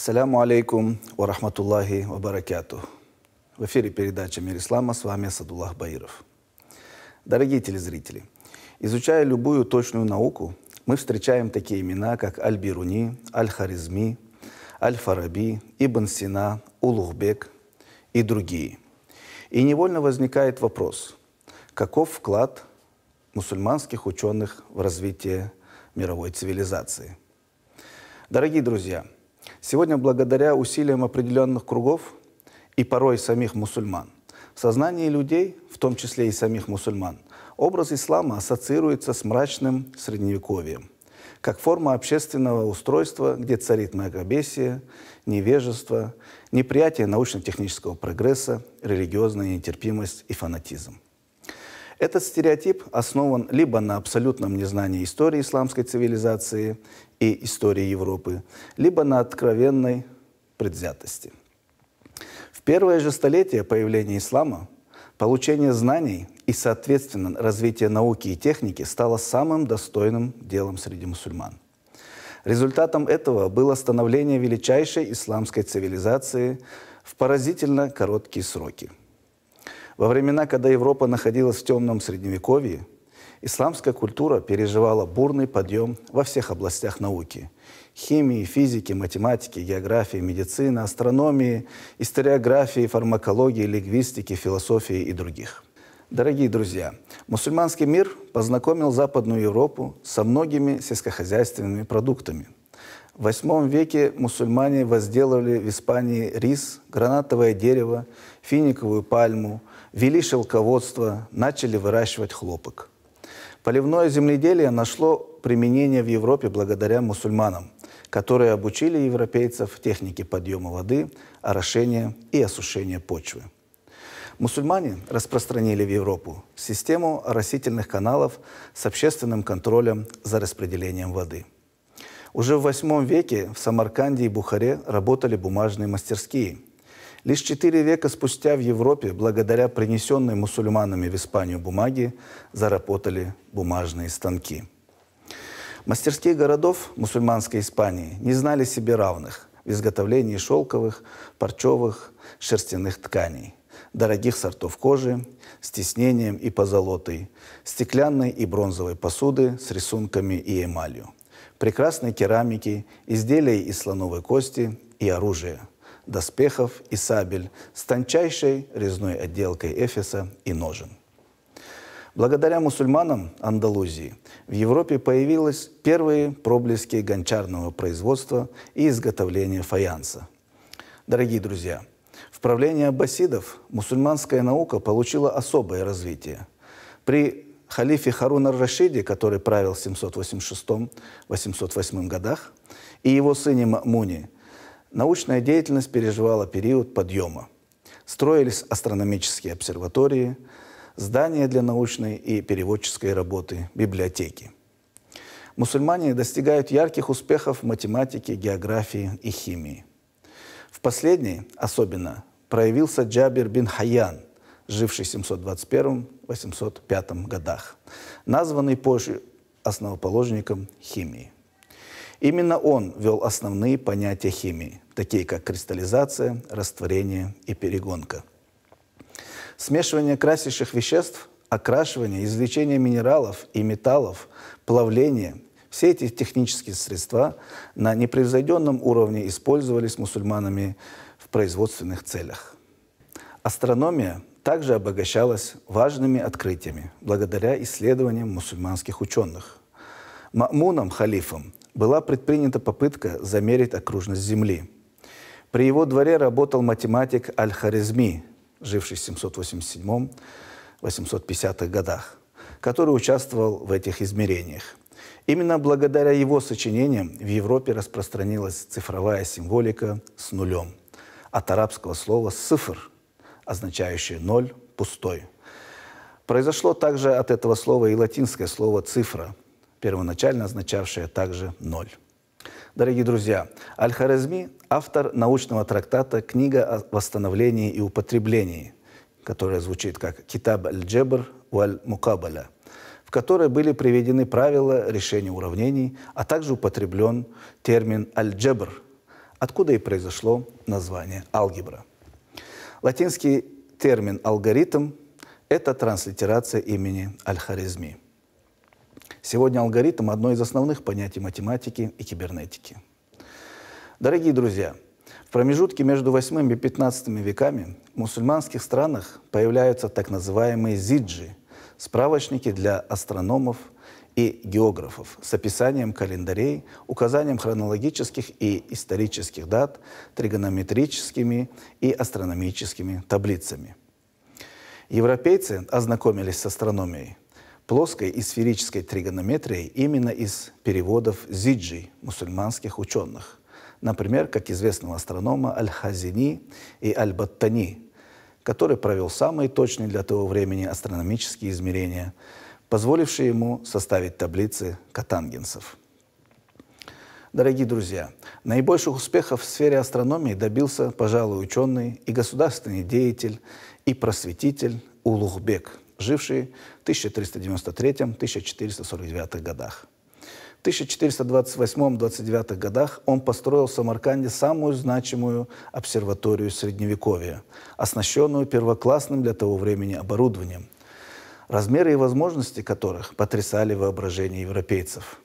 Ассаляму алейкум ва рахматуллахи ва баракяту. В эфире передача «Мир Ислама», с вами Садуллах Баиров. Дорогие телезрители, изучая любую точную науку, мы встречаем такие имена, как Аль-Бируни, Аль-Харизми, Аль-Фараби, Ибн Сина, Улухбек и другие. И невольно возникает вопрос, каков вклад мусульманских ученых в развитие мировой цивилизации? Дорогие друзья – Сегодня, благодаря усилиям определенных кругов и порой самих мусульман, в сознании людей, в том числе и самих мусульман, образ ислама ассоциируется с мрачным средневековьем, как форма общественного устройства, где царит многобесие, невежество, неприятие научно-технического прогресса, религиозная нетерпимость и фанатизм. Этот стереотип основан либо на абсолютном незнании истории исламской цивилизации и истории Европы, либо на откровенной предвзятости. В первое же столетие появления ислама получение знаний и, соответственно, развитие науки и техники стало самым достойным делом среди мусульман – Результатом этого было становление величайшей исламской цивилизации в поразительно короткие сроки. Во времена, когда Европа находилась в темном средневековье, исламская культура переживала бурный подъем во всех областях науки – химии, физики, математики, географии, медицины, астрономии, историографии, фармакологии, лингвистики, философии и других – Дорогие друзья, мусульманский мир познакомил Западную Европу со многими сельскохозяйственными продуктами. В VIII веке мусульмане возделывали в Испании рис, гранатовое дерево, финиковую пальму, вели шелководство, начали выращивать хлопок. Поливное земледелие нашло применение в Европе благодаря мусульманам, которые обучили европейцев технике подъема воды, орошения и осушения почвы. Мусульмане распространили в Европу систему растительных каналов с общественным контролем за распределением воды. Уже в VIII веке в Самарканде и Бухаре работали бумажные мастерские – Лишь четыре века спустя в Европе, благодаря принесенной мусульманами в Испанию бумаги, заработали бумажные станки. Мастерские городов мусульманской Испании не знали себе равных в изготовлении шелковых, парчевых, шерстяных тканей, дорогих сортов кожи, с тиснением и позолотой, стеклянной и бронзовой посуды с рисунками и эмалью, прекрасной керамики, изделий из слоновой кости и оружия – доспехов и сабель с тончайшей резной отделкой эфеса и ножен. Благодаря мусульманам Андалузии в Европе появились первые проблески гончарного производства и изготовления фаянса. Дорогие друзья, в правлении аббасидов мусульманская наука получила особое развитие. При халифе Харун ар-Рашиде, который правил в 786-808 годах, и его сыне Мамуне – Научная деятельность переживала период подъема. Строились астрономические обсерватории, здания для научной и переводческой работы, библиотеки. Мусульмане достигают ярких успехов в математике, географии и химии. В последней особенно проявился Джабир бин Хайян, живший в 721-805 годах, названный позже основоположником химии. Именно он вел основные понятия химии, такие как кристаллизация, растворение и перегонка. Смешивание красящих веществ, окрашивание, извлечение минералов и металлов, плавление – все эти технические средства на непревзойденном уровне использовались мусульманами в производственных целях. Астрономия также обогащалась важными открытиями благодаря исследованиям мусульманских ученых. Мамуном халифом была предпринята попытка замерить окружность Земли. При его дворе работал математик Аль-Харизми, живший в 787-850-х годах, который участвовал в этих измерениях. Именно благодаря его сочинениям в Европе распространилась цифровая символика с нулем, от арабского слова «сифр», означающее «ноль», «пустой». Произошло также от этого слова и латинское слово «цифра», первоначально означавшее также «ноль». Дорогие друзья, Аль-Харазми – автор научного трактата «Книга о восстановлении и употреблении», которая звучит как «Китаб джебр уаль валь-Мукабаля», в которой были приведены правила решения уравнений, а также употреблен термин «аль-Джебр», откуда и произошло название алгебра. Латинский термин «алгоритм» – это транслитерация имени Аль-Харизми – Сегодня алгоритм – одно из основных понятий математики и кибернетики. Дорогие друзья, в промежутке между 8 и 15 веками в мусульманских странах появляются так называемые зиджи – справочники для астрономов и географов с описанием календарей, указанием хронологических и исторических дат, тригонометрическими и астрономическими таблицами. Европейцы ознакомились с астрономией плоской и сферической тригонометрией именно из переводов зиджи, мусульманских ученых. Например, как известного астронома Аль-Хазини и Аль-Баттани, который провел самые точные для того времени астрономические измерения, позволившие ему составить таблицы катангенсов. Дорогие друзья, наибольших успехов в сфере астрономии добился, пожалуй, ученый и государственный деятель, и просветитель Улугбек живший в 1393-1449 годах. В 1428 1429 годах он построил в Самарканде самую значимую обсерваторию Средневековья, оснащенную первоклассным для того времени оборудованием, размеры и возможности которых потрясали воображение европейцев.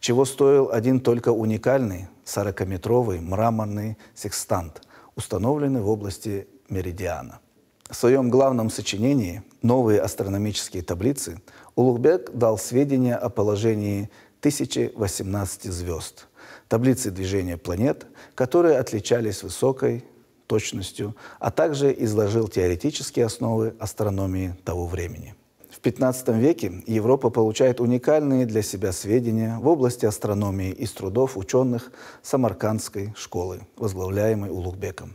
Чего стоил один только уникальный 40-метровый мраморный секстант, установленный в области Меридиана. В своем главном сочинении «Новые астрономические таблицы» Улугбек дал сведения о положении 1018 звезд, таблицы движения планет, которые отличались высокой точностью, а также изложил теоретические основы астрономии того времени. В XV веке Европа получает уникальные для себя сведения в области астрономии из трудов ученых Самаркандской школы, возглавляемой Улугбеком.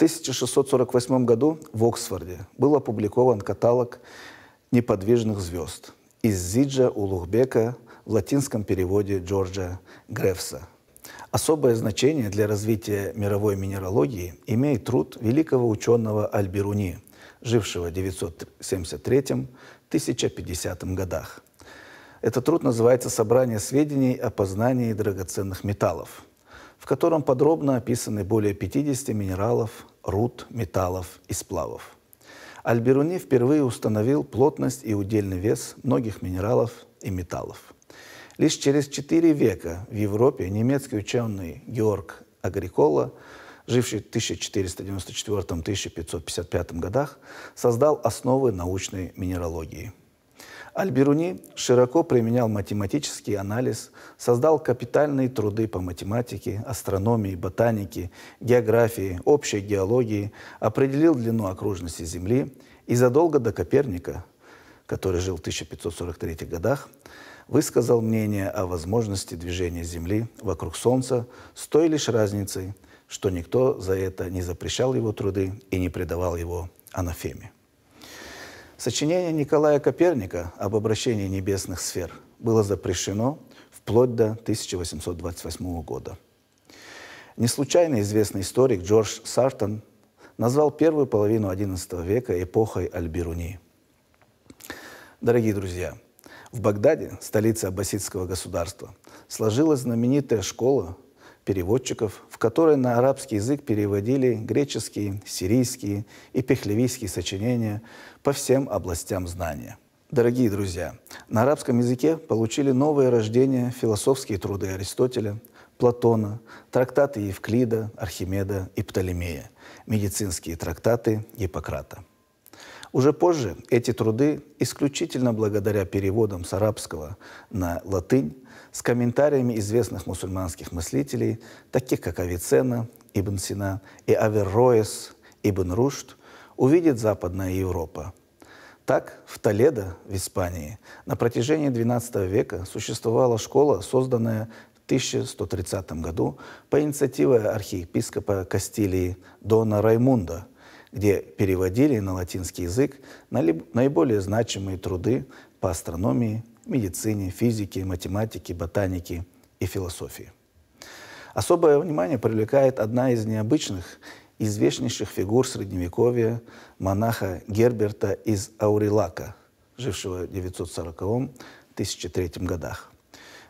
1648 году в Оксфорде был опубликован каталог неподвижных звезд из Зиджа Улугбека в латинском переводе Джорджа Грефса. Особое значение для развития мировой минералогии имеет труд великого ученого Альберуни, жившего в 973-1050 годах. Этот труд называется «Собрание сведений о познании драгоценных металлов» в котором подробно описаны более 50 минералов, руд, металлов и сплавов. Альберуни впервые установил плотность и удельный вес многих минералов и металлов. Лишь через четыре века в Европе немецкий ученый Георг Агрикола, живший в 1494-1555 годах, создал основы научной минералогии – Альберуни широко применял математический анализ, создал капитальные труды по математике, астрономии, ботанике, географии, общей геологии, определил длину окружности Земли и задолго до Коперника, который жил в 1543 годах, высказал мнение о возможности движения Земли вокруг Солнца с той лишь разницей, что никто за это не запрещал его труды и не предавал его анафеме. Сочинение Николая Коперника об обращении небесных сфер было запрещено вплоть до 1828 года. Не случайно известный историк Джордж Сартон назвал первую половину XI века эпохой аль Дорогие друзья, в Багдаде, столице аббасидского государства, сложилась знаменитая школа переводчиков, в которой на арабский язык переводили греческие, сирийские и пехлевийские сочинения – по всем областям знания. Дорогие друзья, на арабском языке получили новое рождение философские труды Аристотеля, Платона, трактаты Евклида, Архимеда и Птолемея, медицинские трактаты Гиппократа. Уже позже эти труды, исключительно благодаря переводам с арабского на латынь, с комментариями известных мусульманских мыслителей, таких как Авицена, Ибн Сина и Аверроес, Ибн Рушд, увидит Западная Европа. Так, в Толедо, в Испании, на протяжении XII века существовала школа, созданная в 1130 году по инициативе архиепископа Кастилии Дона Раймунда, где переводили на латинский язык наиболее значимые труды по астрономии, медицине, физике, математике, ботанике и философии. Особое внимание привлекает одна из необычных известнейших фигур Средневековья, монаха Герберта из Аурилака, жившего в 940-1003 годах.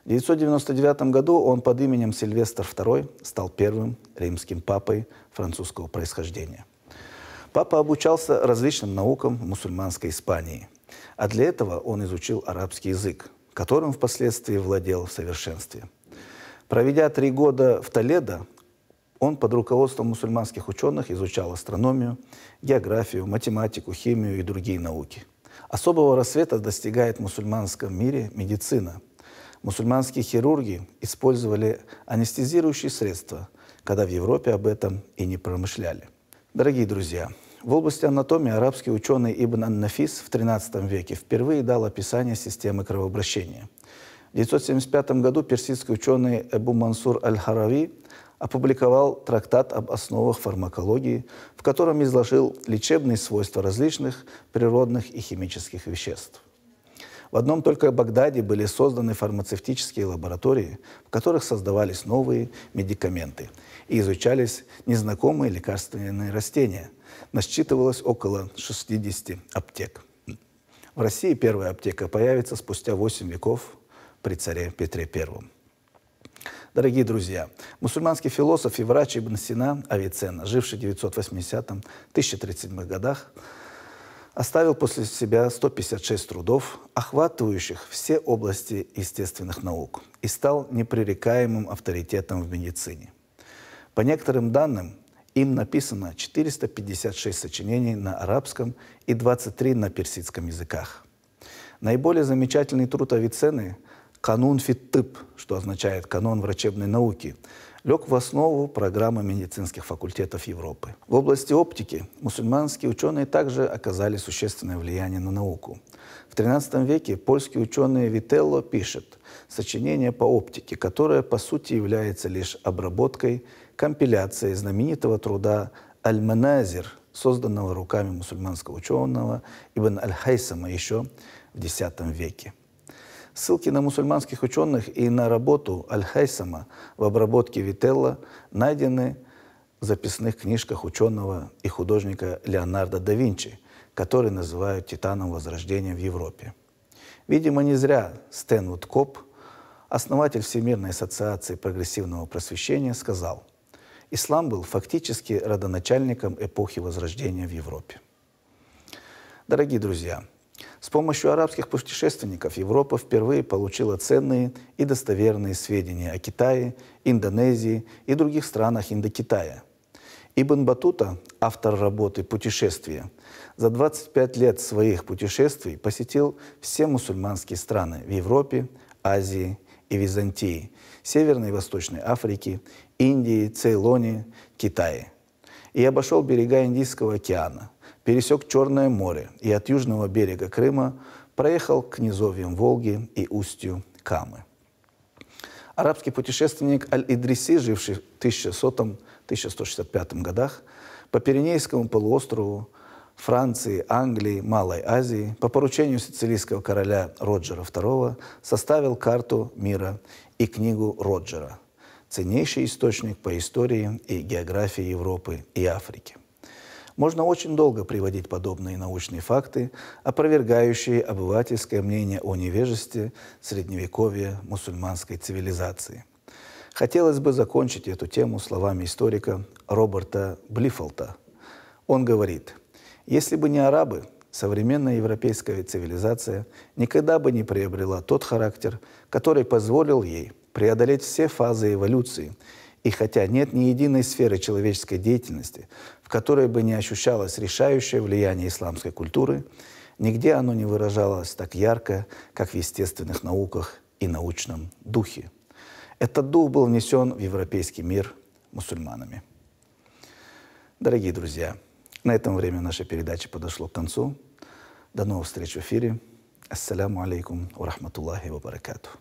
В 999 году он под именем Сильвестр II стал первым римским папой французского происхождения. Папа обучался различным наукам в мусульманской Испании, а для этого он изучил арабский язык, которым впоследствии владел в совершенстве. Проведя три года в Толедо, он под руководством мусульманских ученых изучал астрономию, географию, математику, химию и другие науки. Особого рассвета достигает в мусульманском мире медицина. Мусульманские хирурги использовали анестезирующие средства, когда в Европе об этом и не промышляли. Дорогие друзья, в области анатомии арабский ученый Ибн Ан-Нафис в XIII веке впервые дал описание системы кровообращения. В 975 году персидский ученый Эбу Мансур Аль-Харави опубликовал трактат об основах фармакологии, в котором изложил лечебные свойства различных природных и химических веществ. В одном только Багдаде были созданы фармацевтические лаборатории, в которых создавались новые медикаменты и изучались незнакомые лекарственные растения. Насчитывалось около 60 аптек. В России первая аптека появится спустя 8 веков при царе Петре Первом. Дорогие друзья, мусульманский философ и врач Ибн Сина Авиценна, живший в 980-1037 годах, оставил после себя 156 трудов, охватывающих все области естественных наук, и стал непререкаемым авторитетом в медицине. По некоторым данным, им написано 456 сочинений на арабском и 23 на персидском языках. Наиболее замечательный труд Авиценны – канун фиттып, что означает канон врачебной науки, лег в основу программы медицинских факультетов Европы. В области оптики мусульманские ученые также оказали существенное влияние на науку. В XIII веке польский ученый Вителло пишет сочинение по оптике, которое по сути является лишь обработкой, компиляцией знаменитого труда «Аль-Маназир», созданного руками мусульманского ученого Ибн Аль-Хайсама еще в X веке. Ссылки на мусульманских ученых и на работу Аль-Хайсама в обработке Вителла найдены в записных книжках ученого и художника Леонардо да Винчи, который называют «Титаном Возрождения в Европе». Видимо, не зря Стэнвуд Коп, основатель Всемирной ассоциации прогрессивного просвещения, сказал, «Ислам был фактически родоначальником эпохи Возрождения в Европе». Дорогие друзья, с помощью арабских путешественников Европа впервые получила ценные и достоверные сведения о Китае, Индонезии и других странах Индокитая. Ибн Батута, автор работы «Путешествия», за 25 лет своих путешествий посетил все мусульманские страны в Европе, Азии и Византии, Северной и Восточной Африки, Индии, Цейлоне, Китае. И обошел берега Индийского океана – пересек Черное море и от южного берега Крыма проехал к низовьям Волги и устью Камы. Арабский путешественник Аль-Идриси, живший в 1100-1165 годах, по Пиренейскому полуострову, Франции, Англии, Малой Азии по поручению сицилийского короля Роджера II составил карту мира и книгу Роджера – ценнейший источник по истории и географии Европы и Африки. Можно очень долго приводить подобные научные факты, опровергающие обывательское мнение о невежестве средневековья мусульманской цивилизации. Хотелось бы закончить эту тему словами историка Роберта Блифолта. Он говорит, если бы не арабы, современная европейская цивилизация никогда бы не приобрела тот характер, который позволил ей преодолеть все фазы эволюции – и хотя нет ни единой сферы человеческой деятельности, в которой бы не ощущалось решающее влияние исламской культуры, нигде оно не выражалось так ярко, как в естественных науках и научном духе. Этот дух был внесен в европейский мир мусульманами. Дорогие друзья, на этом время нашей передачи подошло к концу. До новых встреч в эфире. Ассаляму алейкум ва рахматуллахи ва баракатух.